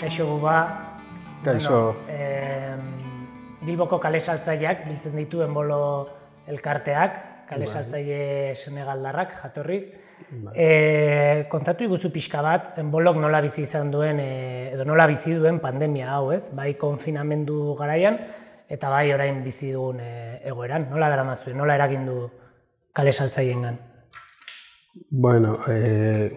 Kaixo guba. Kaixo. Bueno, Bilboko kale biltzen ditu enbolo elkarteak, kale bai. saltzaile senegaldarrak jatorriz. Eh, kontatu iguzu pixka bat, enbolok nola bizi izan duen, eh, edo nola bizi duen pandemia hau ez, bai konfinamendu garaian, eta bai orain bizi dugun e, egoeran, nola dara mazue, nola eragin du kale Bueno, eh...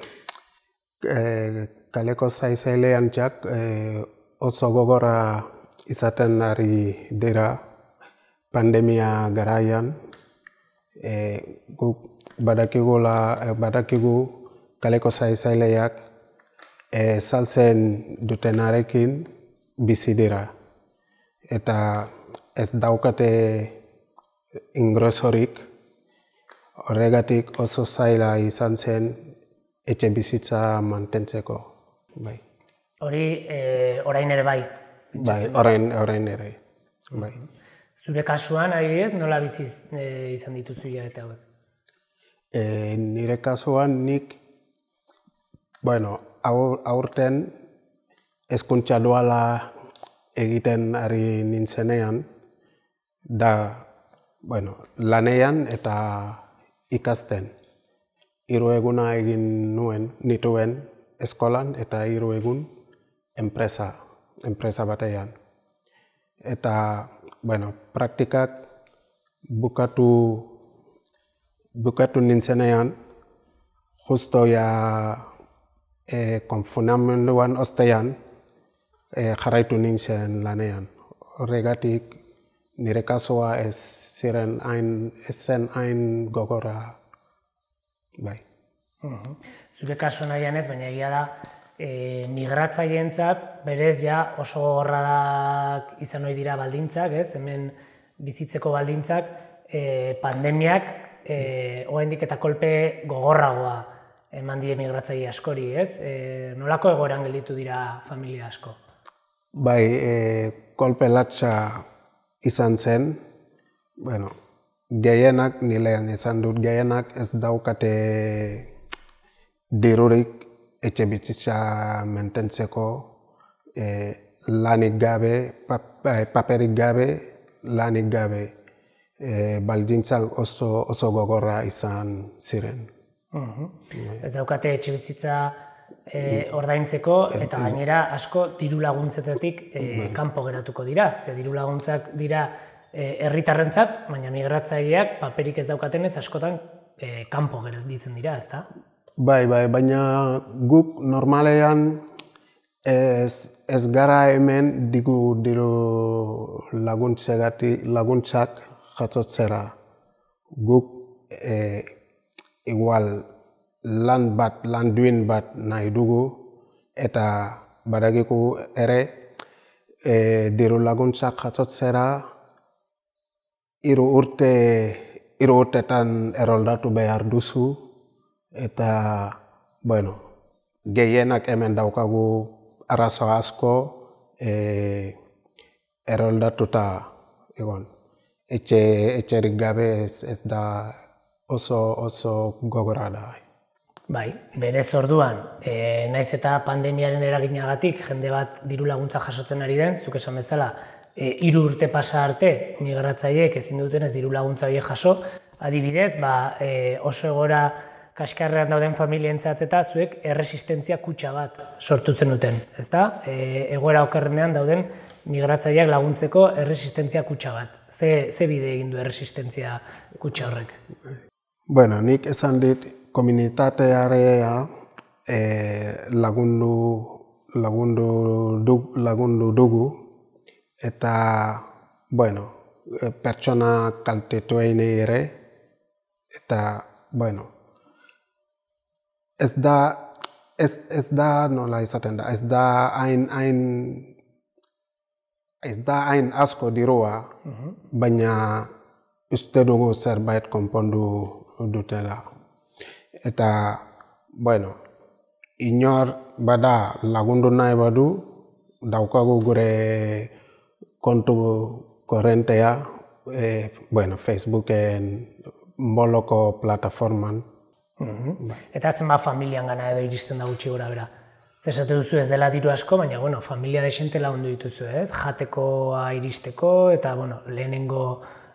Eh, kaleko zaizele antxak eh, oso gogorra izaten ari dira pandemia garaian. E, eh, gu badakigu, la, eh, badakigu kaleko e, dutenarekin bizi dira. Eta ez daukate ingresorik horregatik oso zaila izan zen etxe bizitza mantentzeko. Bai. Hori e, orain ere bai. Bai, orain, orain ere. Bai. Zure kasuan, ari nola biziz eh, izan dituzu eta E, eh, nire kasuan nik, bueno, aurten eskuntza duala egiten ari nintzenean, da, bueno, lanean eta ikasten. Iru eguna egin nuen, nituen, eskolan eta hiru egun enpresa enpresa batean eta bueno praktikak bukatu bukatu nintzenean justo ya e, konfunamenduan ostean e, jarraitu nintzen lanean horregatik nire kasua ez ziren hain zen hain gogora bai Mhm. Zure kasu nahian ez, baina egia da e, migratzaile berez ja oso horra izan hori dira baldintzak, ez, hemen bizitzeko baldintzak, e, pandemiak hoa e, eta kolpe gogorragoa eman dira migratzaile askori, ez? Nolako egoeran gelditu dira familia asko? Bai, kolpe latxa izan zen, bueno, gehienak, nilean izan dut gehienak, ez daukate dirurik etxe bizitza mententzeko e, lanik gabe, e, paperik gabe, lanik gabe e, baldintzak oso, oso gogorra izan ziren. Uhum. Bai. Ez daukate etxe mm. ordaintzeko mm. eta gainera asko diru laguntzetetik mm. bai. kanpo geratuko dira. Ze diru laguntzak dira herritarrentzat, baina migratzaileak paperik ez daukatenez askotan kanpo geratzen dira, ezta? Bai, bai, baina guk normalean ez, ez gara hemen digu diru laguntzegati laguntzak jatzotzera. Guk e, igual lan bat, lan duen bat nahi dugu eta badagiku ere e, diru laguntzak jatzotzera iru urte iru urtetan eroldatu behar duzu eta bueno, gehienak hemen daukagu arrazo asko e, egon. Etxe, etxerik gabe ez, da oso, oso gogorra da. Bai, bai berez orduan, e, naiz eta pandemiaren eraginagatik jende bat diru laguntza jasotzen ari den, zuk esan bezala, e, eh, iru urte pasa arte migratzaileek ezin duten ez diru laguntza hori jaso, adibidez, ba, e, oso egora kaskarrean dauden familientzat eta zuek erresistentzia kutsa bat sortu zenuten. Ez da, e, egoera okerrenean dauden migratzaileak laguntzeko erresistentzia kutsa bat. Ze, ze bide egin du erresistentzia kutsa horrek? Bueno, nik esan dit komunitatearea e, lagundu, lagundu, dug, lagundu dugu eta bueno, e, pertsona kaltetuen ere eta bueno, ez da ez, ez da nola izaten da ez da hain hain ez da hain asko dirua baina uste dugu zerbait konpondu dutela eta bueno inor bada lagundu nahi badu daukagu gure kontu korrentea e, bueno, Facebooken boloko plataforman Uhum, bai. Eta zenba familian gana edo iristen da gutxi gora bera. Zersatu duzu ez dela diru asko, baina bueno, familia desente ondo dituzu ez, jatekoa iristeko eta bueno, lehenengo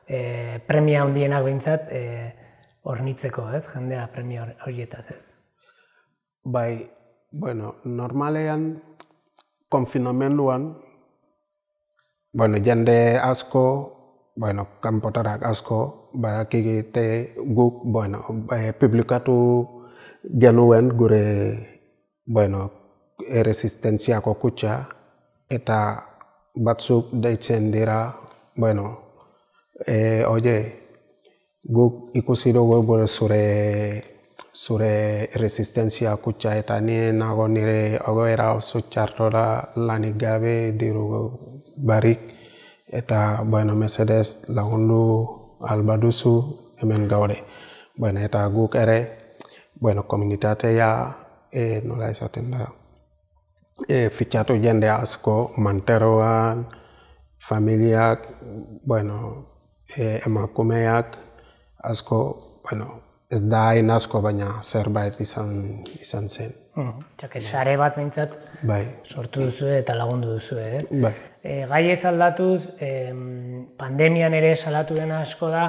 e, premia hundienak behintzat e, eh, ornitzeko ez, jendea premia horietaz ez. Bai, bueno, normalean, konfinomenduan, bueno, jende asko bueno, kanpotarak asko, barakigite guk, bueno, e, publikatu genuen gure, bueno, erresistentziako kutsa, eta batzuk deitzen dira, bueno, eh, e, oie, guk ikusi dugu gure zure zure resistentzia kutsa eta nire nago nire ogoera oso txartora lanik gabe diru barik eta bueno, mesedez lagundu albaduzu hemen gaude. Bueno, eta guk ere, bueno, komunitatea e, nola izaten da. E, fitxatu jende asko, manteroan, familiak, bueno, e, emakumeak, asko, bueno, ez da hain asko, baina zerbait izan, izan zen. Mm sare bat bintzat bai. sortu duzu eta lagundu duzu, ez? Bai e, gai ez aldatuz, e, pandemian ere salatu dena asko da,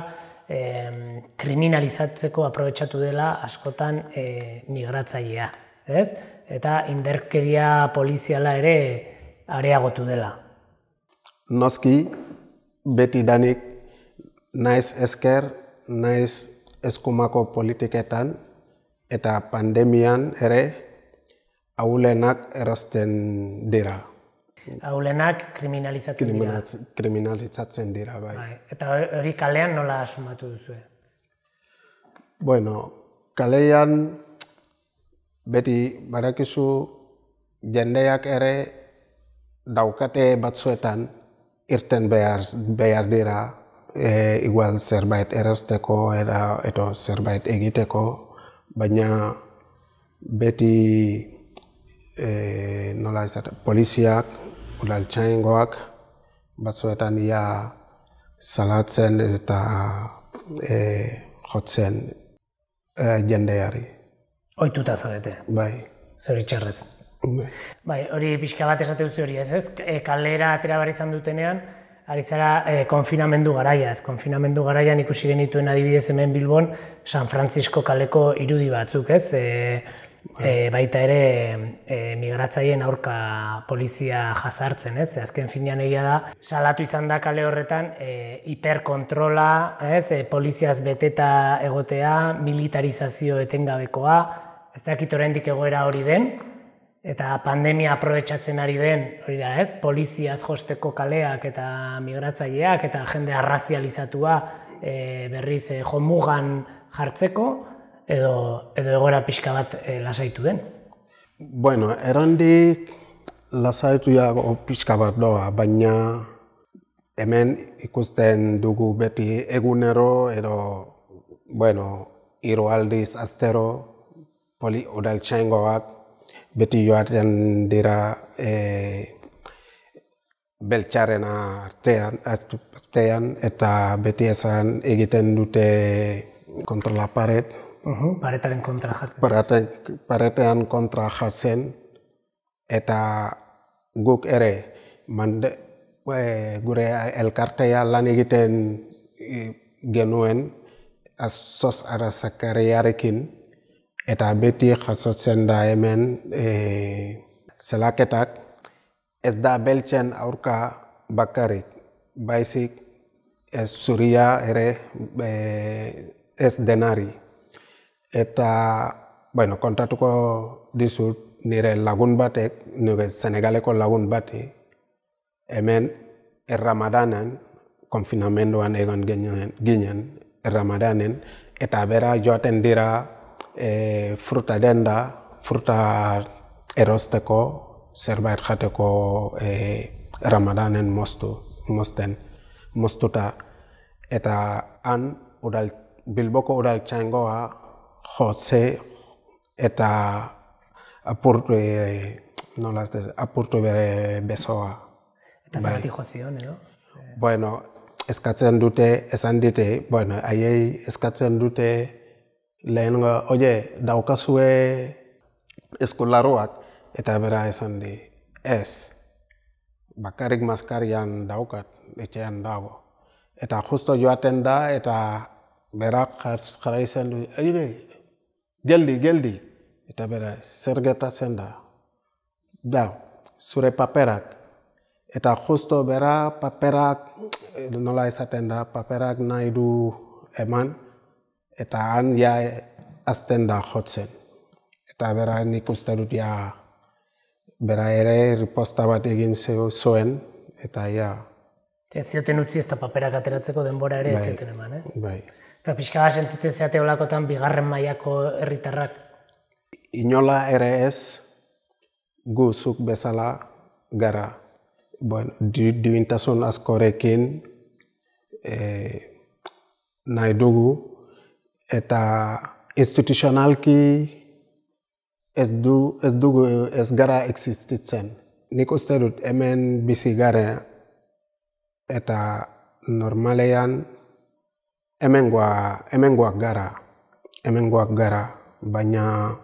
kriminalizatzeko aprobetsatu dela askotan eh, migratzailea. Ez? Eta inderkeria poliziala ere areagotu dela. Noski, beti danik, naiz esker, naiz eskumako politiketan, eta pandemian ere, aulenak erazten dira. Aulenak kriminalizatzen dira. kriminalitzatzen dira, bai. bai. Eta hori kalean nola asumatu duzu? Bueno, kalean beti barakizu jendeak ere daukate batzuetan irten behar, behar dira e, igual zerbait erazteko eta eto zerbait egiteko baina beti e, nola poliziak udaltzaingoak batzuetan ia salatzen eta e, jotzen e, eh, jendeari. Oituta zarete. Bai. Zer itxerrez. Bai. bai, hori pixka bat esate duzu hori ez ez, eh, kalera atera bar izan dutenean, ari zara e, konfinamendu garaia ez, konfinamendu garaian ikusi genituen adibidez hemen Bilbon, San Francisco kaleko irudi batzuk ez, e, E, baita ere e, migratzaileen aurka polizia jazartzen, ez? Ze azken finean egia da, salatu izan da kale horretan e, hiperkontrola, ez? E, poliziaz beteta egotea, militarizazio etengabekoa, ez dakit oraindik egoera hori den, eta pandemia aprobetsatzen ari den, hori da, ez? Poliziaz josteko kaleak eta migratzaileak eta jende arrazializatua e, berriz e, jomugan jartzeko, edo, edo egoera pixka bat e, lasaitu den? Bueno, erandik lasaitu pixka bat doa, baina hemen ikusten dugu beti egunero edo, bueno, iru aldiz aztero, poli udaltxaingoak, beti joaten dira e, eh, beltxaren artean, artean, eta beti esan egiten dute kontrola paret, Uh-huh. paretaren kontra jartzen. Parete, paretean kontra jartzen, eta guk ere, mande, eh, gure elkartea lan egiten e, genuen, azoz arazakariarekin, eta beti jasotzen da hemen e, zelaketak, ez da beltzen aurka bakarik, baizik ez zuria ere e, ez denari. Eta, bueno, kontratuko dizut nire lagun batek, nire Senegaleko lagun bati, hemen erramadanen, konfinamenduan egon ginen, ginen erramadanen, eta bera joaten dira e, fruta denda, fruta erosteko, zerbait jateko e, erramadanen mostu, mosten, mostuta. Eta han, udal, bilboko udaltsaengoa jotze eta apurtu, e, apurtu bere besoa. Eta zer zerbati jozion, edo? Bueno, eskatzen dute, esan dite, bueno, aiei eskatzen dute lehen, oie, daukazue eskolaroak, eta bera esan di, ez, Bakarik maskarian daukat, etxean dago. Eta justo joaten da, eta berak jarri zen du, geldi geldi eta bera zergeta zen da da zure paperak eta justo bera paperak eh, nola esaten da paperak nahi du eman eta han ja azten da jotzen eta bera nik uste dut ja bera ere riposta bat egin zuen, eta ja Ez zioten utzi ez da paperak ateratzeko denbora ere ez bai, zioten eman, ez? bai. Eta pixka bat sentitzen zeate olakotan bigarren mailako herritarrak. Inola ere ez guzuk bezala gara. Bueno, du, askorekin e, nahi dugu eta instituzionalki ez, du, ez dugu ez gara existitzen. Nik uste dut hemen bizi gara eta normalean hemengoa hemengoak gara hemengoak gara baina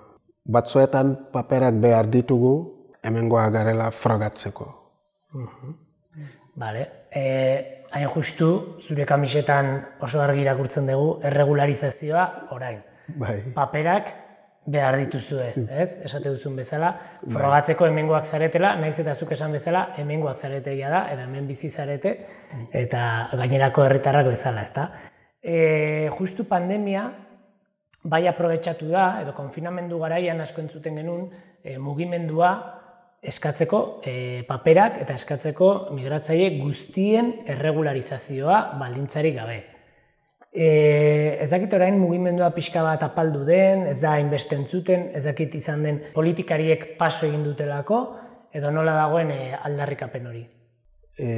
batzuetan paperak behar ditugu hemengoa garela frogatzeko. Mhm. Bale, eh hain justu, zure kamisetan oso argi irakurtzen dugu, erregularizazioa orain. Bai. Paperak behar dituzu.ez bai. ez? Esate duzun bezala, bai. frogatzeko hemengoak zaretela, naiz eta zuk esan bezala, hemengoak zaretegia da, eta hemen bizi zarete, mm. eta gainerako herritarrak bezala, ezta? e, justu pandemia bai aprobetsatu da, edo konfinamendu garaian asko entzuten genuen, e, mugimendua eskatzeko e, paperak eta eskatzeko migratzaile guztien erregularizazioa baldintzarik gabe. E, ez dakit orain mugimendua pixka bat apaldu den, ez da inbeste entzuten, ez dakit izan den politikariek paso egin dutelako, edo nola dagoen e, aldarrikapen hori. E,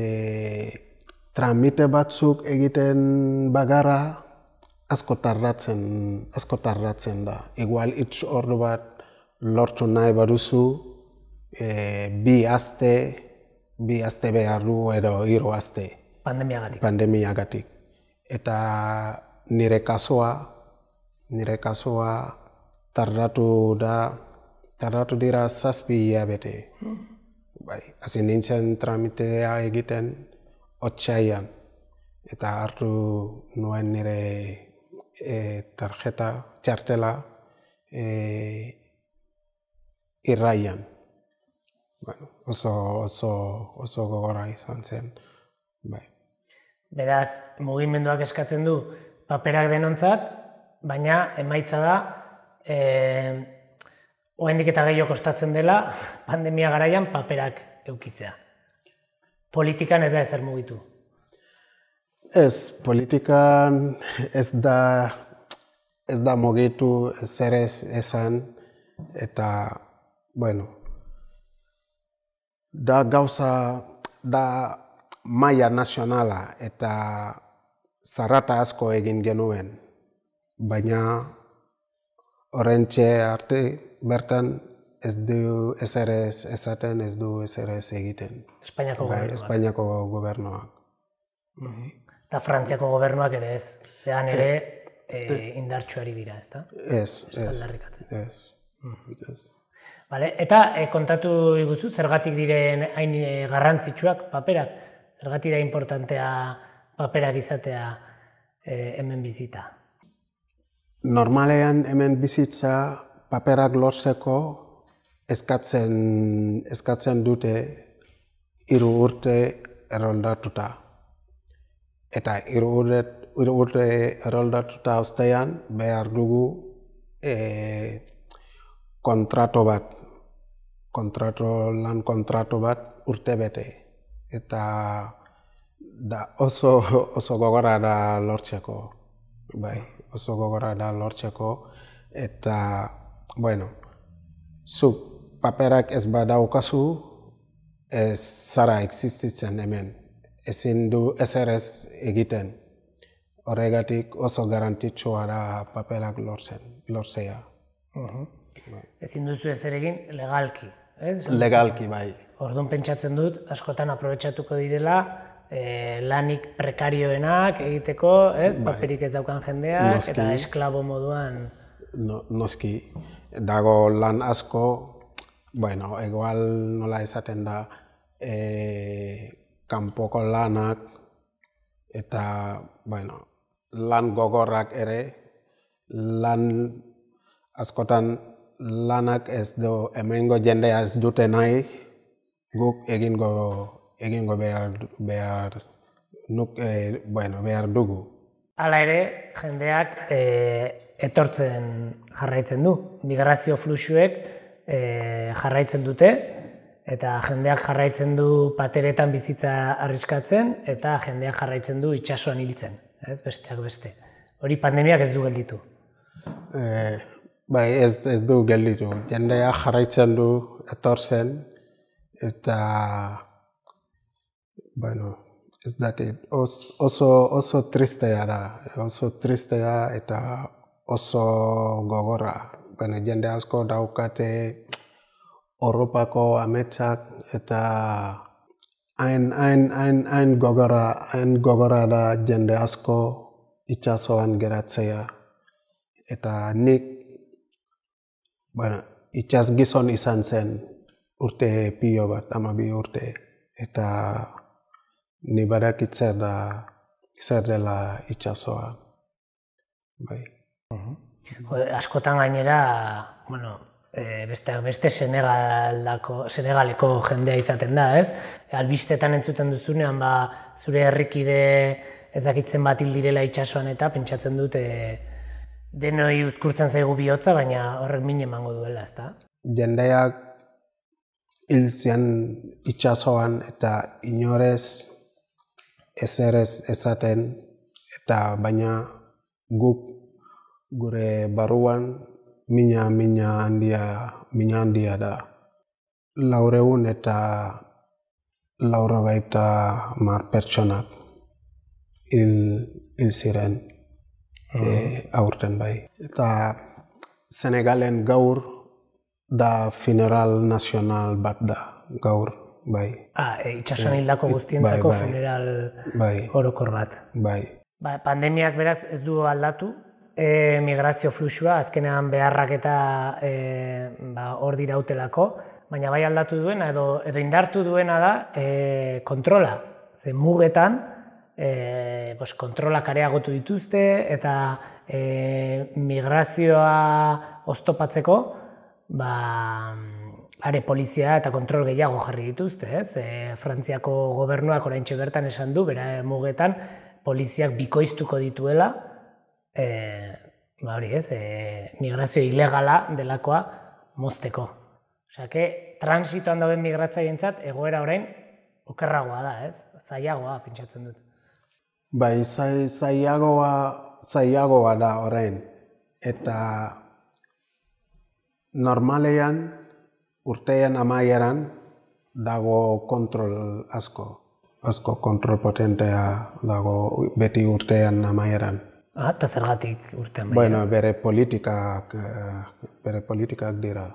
tramite batzuk egiten bagara, asko tarratzen, asko tarratzen da. Igual itz ordu bat lortu nahi baduzu, eh, bi aste, bi aste behar du edo hiru aste. Pandemiagatik. Pandemiagatik. Eta nire kasoa, nire kasoa tarratu da, tarratu dira zazpi hilabete. Hmm. Bai, hazin nintzen tramitea egiten, otxaian, eta hartu nuen nire e, tarjeta, txartela, e, irraian. Bueno, oso, oso, oso gogorra izan zen. Bai. Beraz, mugimenduak eskatzen du paperak denontzat, baina emaitza da e, oendik eta gehiago kostatzen dela pandemia garaian paperak eukitzea politikan ez da ezer mugitu? Ez, politikan ez da ez da mugitu zer ez esan eta bueno da gauza da maia nazionala eta zarrata asko egin genuen baina orrentxe arte bertan ez du SRS esaten, ez du SRS egiten. Espainiako bai, gobernuak. Espainiako gobernuak. Bai. Eta Frantziako gobernuak ere ez, zean ere e, e, dira, ezta? Ez, ez. Ez, ez. ez. Vale, eta kontatu iguzu, zergatik diren hain garrantzitsuak paperak? Zergatik da importantea paperak izatea e, hemen bizita? Normalean hemen bizitza paperak lortzeko eskatzen, eskatzen dute hiru urte erroldatuta. Eta iru urte, iru urte erroldatuta ostean behar dugu e, kontrato bat, kontrato, lan kontrato bat urte bete. Eta da oso, oso gogora da lortzeko, bai, oso gogora da lortzeko. Eta, bueno, zuk paperak ez badaukazu, ez zara existitzen hemen. Ezin du ezerez egiten. Horregatik oso garantitzua da paperak lortzen, lortzea. Bai. Ezin duzu ezer egin legalki, ez? Legalki, bai. Orduan pentsatzen dut, askotan aprobetsatuko direla, eh, lanik prekarioenak egiteko, ez? Bai. Paperik ez daukan jendeak, noski, eta esklabo moduan. noski, dago lan asko, Bueno, egual nola esaten da, e, kanpoko lanak eta, bueno, lan gogorrak ere, lan askotan lanak ez du, emengo jendea ez dute nahi, guk egingo, egingo behar, behar, nuk, eh, bueno, behar dugu. Hala ere, jendeak eh, etortzen jarraitzen du. Migrazio fluxuek e, jarraitzen dute, eta jendeak jarraitzen du pateretan bizitza arriskatzen, eta jendeak jarraitzen du itxasuan hiltzen, ez besteak beste. Hori pandemiak ez du gelditu. E, bai, ez, ez du gelditu. Jendea jarraitzen du etorzen, eta... Bueno, ez dakit, Os, oso, oso tristea da, oso tristea eta oso gogorra baina jende asko daukate Europako ametsak eta hain hain hain hain gogora hain gogora da jende asko itsasoan geratzea eta nik baina itxas gizon izan zen urte pio bat ama bi urte eta ni barak itzer da bai uh mhm. -huh. Askotan gainera, bueno, e, beste beste Senegaldako, Senegaleko jendea izaten da, ez? Albistetan entzuten duzunean ba zure herrikide ez dakitzen bat hil direla itsasoan eta pentsatzen dute denoi uzkurtzen zaigu bihotza, baina horrek min emango duela, ezta? Jendeak ilzian itsasoan eta inorez ez esaten eta baina guk gure barruan mina mina handia mina handia da laureun eta laurogeita mar pertsonak hil, ziren eh, aurten bai. Eta Senegalen gaur da funeral nazional bat da gaur bai. Ah, itxasuan e, eh, hildako guztientzako bai, bai, funeral bai, orokor bat. Bai. Ba, pandemiak beraz ez du aldatu e, migrazio fluxua, azkenean beharrak eta e, ba, hor dira utelako, baina bai aldatu duena edo, edo indartu duena da e, kontrola. Ze mugetan, e, bos, kontrola kareagotu dituzte eta e, migrazioa oztopatzeko, ba, are polizia eta kontrol gehiago jarri dituzte. Ez? E, Frantziako gobernuak orain bertan esan du, bera mugetan, poliziak bikoiztuko dituela, e, ba ez, e, migrazio ilegala delakoa mozteko. Osea, que transitoan dauden migratzaientzat egoera orain okerragoa da, ez? Zaiagoa, pentsatzen dut. Bai, zaiagoa, zaiagoa da orain. Eta normalean, urtean amaieran, dago kontrol asko. Asko kontrol potentea dago beti urtean amaieran. Ah, eta zergatik urte amaia? Bueno, bere politikak, eh, bere politikak dira.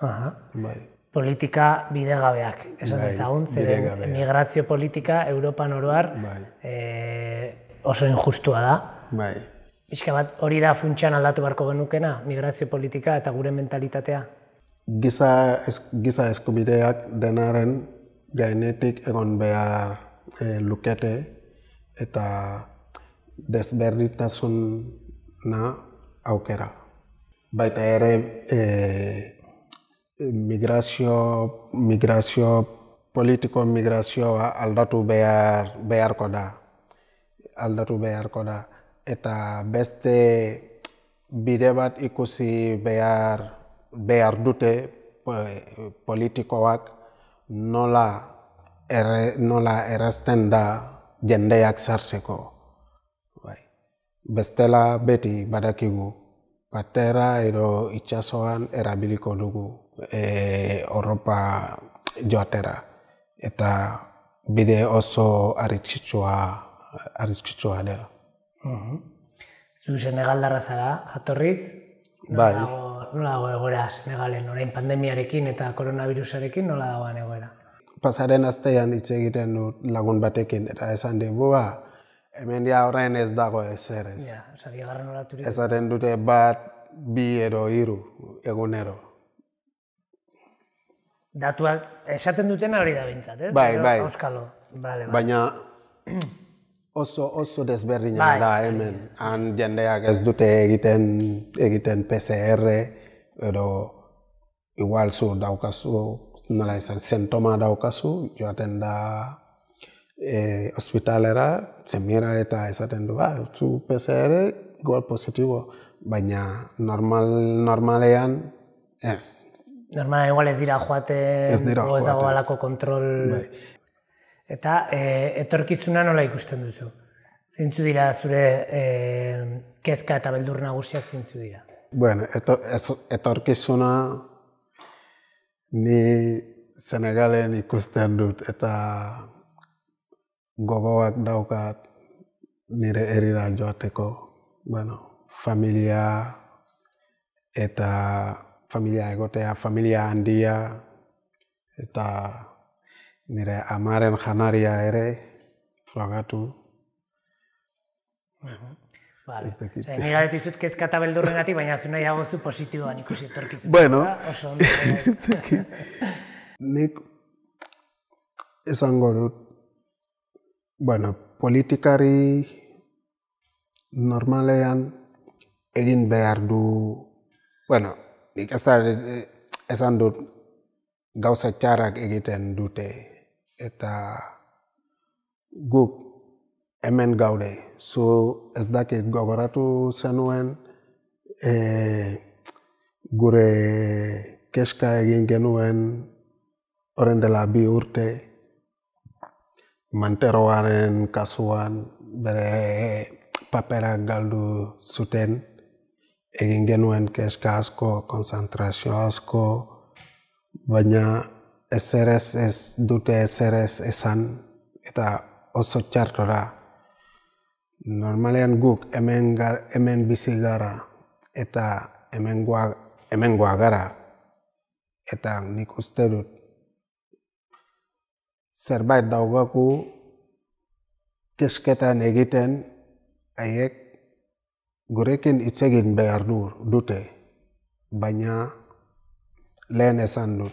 Aha. Bai. Politika bidegabeak, esan bai, dezagun, zeren migrazio politika Europa noroar bai. Eh, oso injustua da. Bai. Bizka bat, hori da funtsian aldatu beharko genukena, migrazio politika eta gure mentalitatea? Giza, ez, giza eskubideak denaren gainetik egon behar e, lukete eta desberditasun na aukera. Baita ere e, migrazio, migrazio politiko migrazioa aldatu behar, beharko da. Aldatu beharko da. Eta beste bide bat ikusi behar, behar dute eh, politikoak nola, nola errazten da jendeak zartzeko bestela beti badakigu batera edo itxasoan erabiliko dugu e, Europa joatera eta bide oso arritxitsua arritxitsua dela. Zu Senegaldarra zara, jatorriz? Bai. Nola dago egoera Senegalen, orain pandemiarekin eta koronavirusarekin nola dagoan egoera? Pasaren aztean hitz egiten lagun batekin eta esan dugu, ba, hemen dia horrein ez dago ez ere. Ja, oza, Ez dute bat, bi ero hiru, egunero. Datuak, esaten duten hori da bintzat, ez? Bai, bai. bai. Baina oso, oso desberdin bai, da bai. hemen. Han jendeak ez dute egiten, egiten PCR, edo igual zu daukazu, nola izan, zentoma daukazu, joaten da eh, ospitalera, zemira eta ezaten du, ba, zu PCR gol positibo, baina normal, normalean ez. Normalean igual ez dira joate, ez dira dago alako kontrol. Bai. Eta e, etorkizuna nola ikusten duzu? Zintzu dira zure e, kezka eta beldur nagusiak zintzu dira? Bueno, eto, ez, etorkizuna ni Senegalen ikusten dut eta gogoak daukat nire herrira joateko, bueno, familia eta familia egotea, familia handia eta nire amaren janaria ere flagatu. Vale. Ni bai, gaitu zut kezkata beldurrengatik, baina zu nahi hau zu positiboan ikusi etorkizu. Bueno. Nik esango dut, bueno, politikari normalean egin behar du, bueno, nik eh, esan dut gauza txarrak egiten dute eta guk hemen gaude. so, ez dakit gogoratu zenuen e, gure keska egin genuen horren dela bi urte. Manteroaren kasuan bere papera galdu zuten egin genuen keska asko, konzentrazio asko, baina ezerez ez dute ezerez esan eta oso txartora. Normalean guk hemen, gar, hemen bizi gara eta hemen gara Eta nik uste dut zerbait daugaku kesketan egiten haiek gurekin itzegin behar du, dute, baina lehen esan du.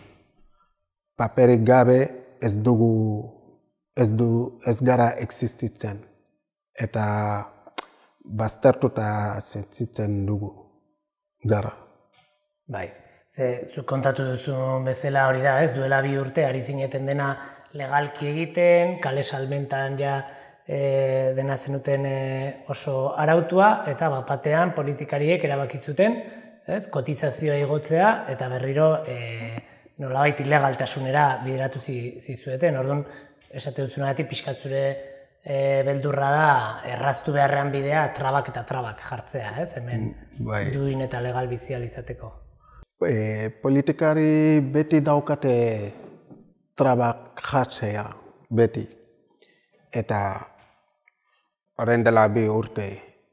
Paperik gabe ez dugu ez du ez gara existitzen eta baztertuta sentitzen dugu gara. Bai. Ze, kontatu duzu bezala hori da, ez duela bi urte, ari zineten dena legalki egiten, kale salmentan ja e, dena zenuten eh, oso arautua, eta bat batean politikariek erabaki zuten, ez, kotizazioa igotzea, eta berriro e, nolabait ilegaltasunera bideratu zi, zizueten. Orduan, esate duzuna gati, pixkatzure e, beldurra da erraztu beharrean bidea trabak eta trabak jartzea, ez? Hemen mm, bai. duin eta legal bizializateko. E, politikari beti daukate trabak jatzea beti. Eta horren dela bi urte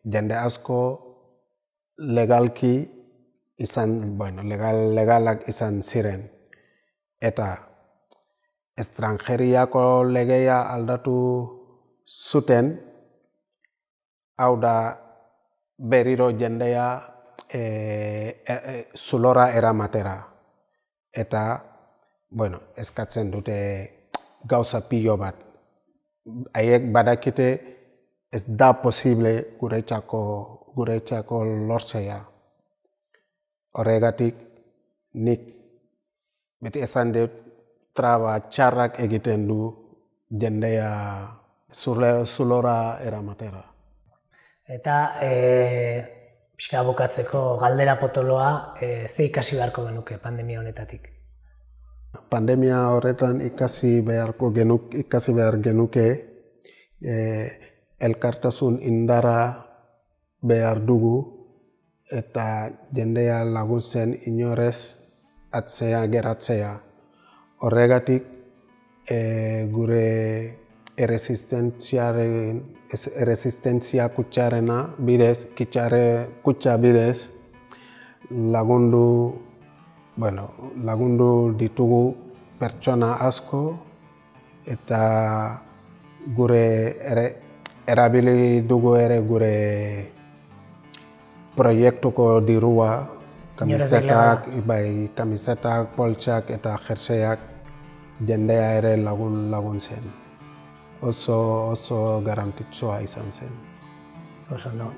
jende asko legalki izan, bueno, legal, legalak izan ziren. Eta estrangeriako legeia aldatu zuten, hau da berriro jendea e, e, e, zulora eramatera. Eta bueno, eskatzen dute gauza pilo bat. Haiek badakite ez da posible gure txako, gure txako lortzea. Horregatik, nik beti esan dut traba txarrak egiten du jendea zule, eramatera. Eta e, pixka bukatzeko galdera potoloa e, ze ikasi beharko genuke pandemia honetatik? pandemia horretan ikasi beharko genuk, ikasi behar genuke eh, elkartasun indara behar dugu eta jendea zen inorez atzea geratzea. Horregatik eh, gure erresistentziaren erresistentzia kutsarena bidez, kitxare kutsa bidez lagundu bueno, lagundu ditugu pertsona asko eta gure erabili dugu ere gure proiektuko dirua, kamisetak, bai, kamisetak, poltsak eta jerseak jendea ere lagun lagun zen. Oso, oso izan zen. Oso, no.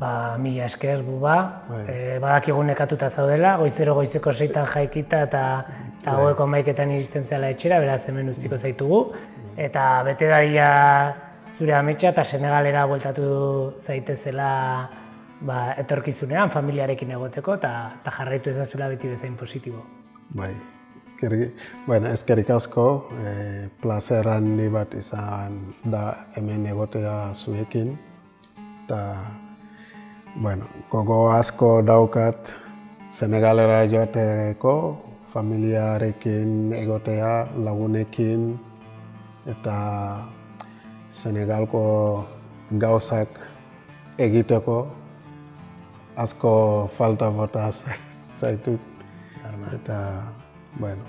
Ba, mila esker, bu ba. E, nekatuta zaudela, goizero goizeko seitan jaikita eta eta bai. maiketan iristen zela etxera, beraz hemen utziko zaitugu. Eta bete daia zure ametsa eta Senegalera bueltatu zaitezela ba, etorkizunean, familiarekin egoteko, eta, jarraitu ezazula beti bezain positibo. Bai, Eskerri, eskerrik asko, e, plazeran ni bat izan da hemen egotea zuekin eta bueno, gogo asko daukat Senegalera joateko, familiarekin egotea, lagunekin eta Senegalko gauzak egiteko asko falta bota zaitut eta bueno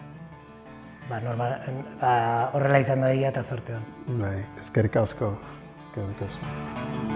Ba, normal, ba, horrela izan da eta sorte hon. Bai, ezkerrik asko, ezkerrik asko.